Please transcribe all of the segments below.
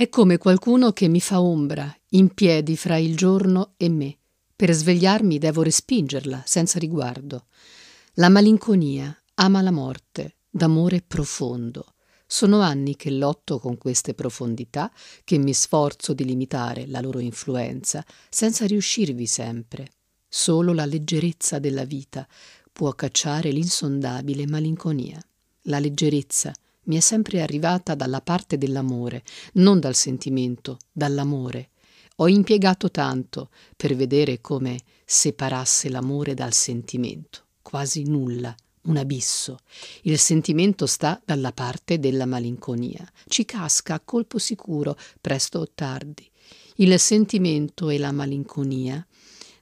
È come qualcuno che mi fa ombra, in piedi fra il giorno e me. Per svegliarmi devo respingerla, senza riguardo. La malinconia ama la morte, d'amore profondo. Sono anni che lotto con queste profondità, che mi sforzo di limitare la loro influenza, senza riuscirvi sempre. Solo la leggerezza della vita può cacciare l'insondabile malinconia. La leggerezza mi è sempre arrivata dalla parte dell'amore, non dal sentimento, dall'amore. Ho impiegato tanto per vedere come separasse l'amore dal sentimento. Quasi nulla, un abisso. Il sentimento sta dalla parte della malinconia. Ci casca a colpo sicuro, presto o tardi. Il sentimento e la malinconia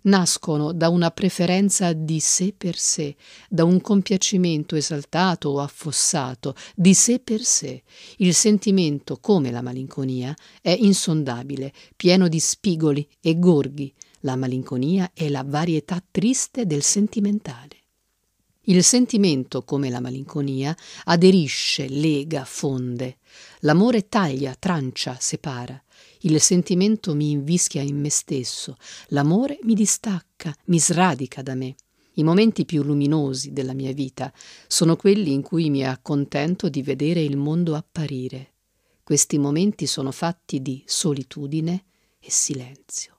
nascono da una preferenza di sé per sé, da un compiacimento esaltato o affossato, di sé per sé. Il sentimento, come la malinconia, è insondabile, pieno di spigoli e gorghi. La malinconia è la varietà triste del sentimentale. Il sentimento, come la malinconia, aderisce, lega, fonde. L'amore taglia, trancia, separa. Il sentimento mi invischia in me stesso, l'amore mi distacca, mi sradica da me. I momenti più luminosi della mia vita sono quelli in cui mi accontento di vedere il mondo apparire. Questi momenti sono fatti di solitudine e silenzio.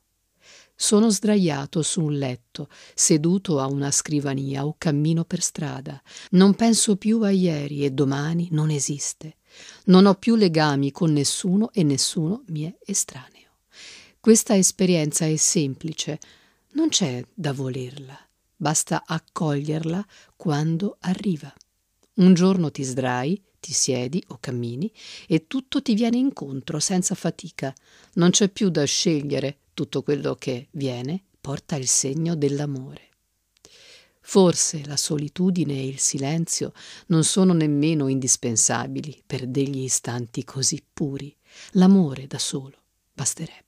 Sono sdraiato su un letto, seduto a una scrivania o cammino per strada. Non penso più a ieri e domani non esiste. Non ho più legami con nessuno e nessuno mi è estraneo. Questa esperienza è semplice, non c'è da volerla, basta accoglierla quando arriva. Un giorno ti sdrai, ti siedi o cammini e tutto ti viene incontro senza fatica. Non c'è più da scegliere, tutto quello che viene porta il segno dell'amore. Forse la solitudine e il silenzio non sono nemmeno indispensabili per degli istanti così puri. L'amore da solo basterebbe.